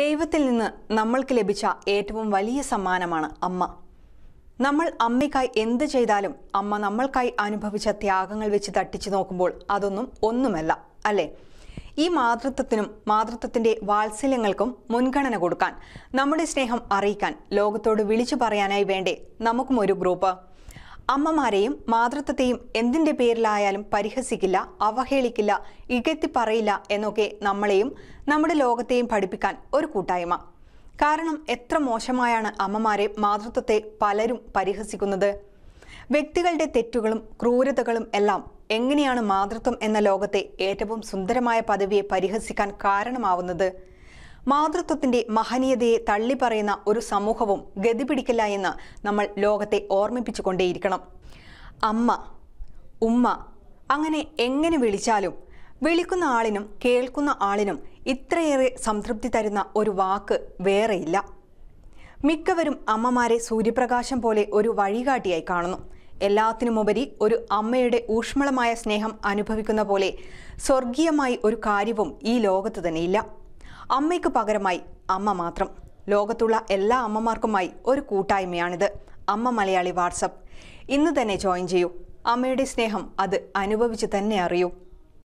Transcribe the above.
ദൈവത്തിൽ നിന്ന് നമ്മൾക്ക് ലഭിച്ച ഏറ്റവും വലിയ സമ്മാനമാണ് അമ്മ നമ്മൾ അമ്മയ്ക്കായി എന്ത് ചെയ്താലും അമ്മ നമ്മൾക്കായി അനുഭവിച്ച ത്യാഗങ്ങൾ വെച്ച് തട്ടിച്ചു നോക്കുമ്പോൾ അതൊന്നും ഒന്നുമല്ല അല്ലേ ഈ മാതൃത്വത്തിനും മാതൃത്വത്തിന്റെ വാത്സല്യങ്ങൾക്കും മുൻഗണന കൊടുക്കാൻ നമ്മുടെ സ്നേഹം അറിയിക്കാൻ ലോകത്തോട് വിളിച്ചു പറയാനായി വേണ്ടേ നമുക്കും ഒരു ഗ്രൂപ്പ് അമ്മമാരെയും മാതൃത്വത്തെയും എന്തിൻ്റെ പേരിലായാലും പരിഹസിക്കില്ല അവഹേളിക്കില്ല ഇകത്തി പറയില്ല എന്നൊക്കെ നമ്മളെയും നമ്മുടെ ലോകത്തെയും പഠിപ്പിക്കാൻ ഒരു കൂട്ടായ്മ കാരണം എത്ര മോശമായാണ് അമ്മമാരെ മാതൃത്വത്തെ പലരും പരിഹസിക്കുന്നത് വ്യക്തികളുടെ തെറ്റുകളും ക്രൂരതകളും എല്ലാം എങ്ങനെയാണ് മാതൃത്വം എന്ന ലോകത്തെ ഏറ്റവും സുന്ദരമായ പദവിയെ പരിഹസിക്കാൻ കാരണമാവുന്നത് മാതൃത്വത്തിന്റെ മഹനീയതയെ തള്ളിപ്പറയുന്ന ഒരു സമൂഹവും ഗതിപിടിക്കില്ല എന്ന് നമ്മൾ ലോകത്തെ ഓർമ്മിപ്പിച്ചുകൊണ്ടേയിരിക്കണം അമ്മ ഉമ്മ അങ്ങനെ എങ്ങനെ വിളിച്ചാലും വിളിക്കുന്ന ആളിനും കേൾക്കുന്ന ആളിനും ഇത്രയേറെ സംതൃപ്തി തരുന്ന ഒരു വാക്ക് വേറെയില്ല മിക്കവരും അമ്മമാരെ സൂര്യപ്രകാശം പോലെ ഒരു വഴികാട്ടിയായി കാണുന്നു എല്ലാത്തിനുമുപരി ഒരു അമ്മയുടെ ഊഷ്മളമായ സ്നേഹം അനുഭവിക്കുന്ന പോലെ സ്വർഗീയമായി ഒരു കാര്യവും ഈ ലോകത്ത് തന്നെയില്ല അമ്മയ്ക്ക് പകരമായി അമ്മ മാത്രം ലോകത്തുള്ള എല്ലാ അമ്മമാർക്കുമായി ഒരു കൂട്ടായ്മയാണിത് അമ്മ മലയാളി വാട്സപ്പ് ഇന്ന് തന്നെ ജോയിൻ ചെയ്യൂ അമ്മയുടെ സ്നേഹം അത് അനുഭവിച്ച് തന്നെ അറിയൂ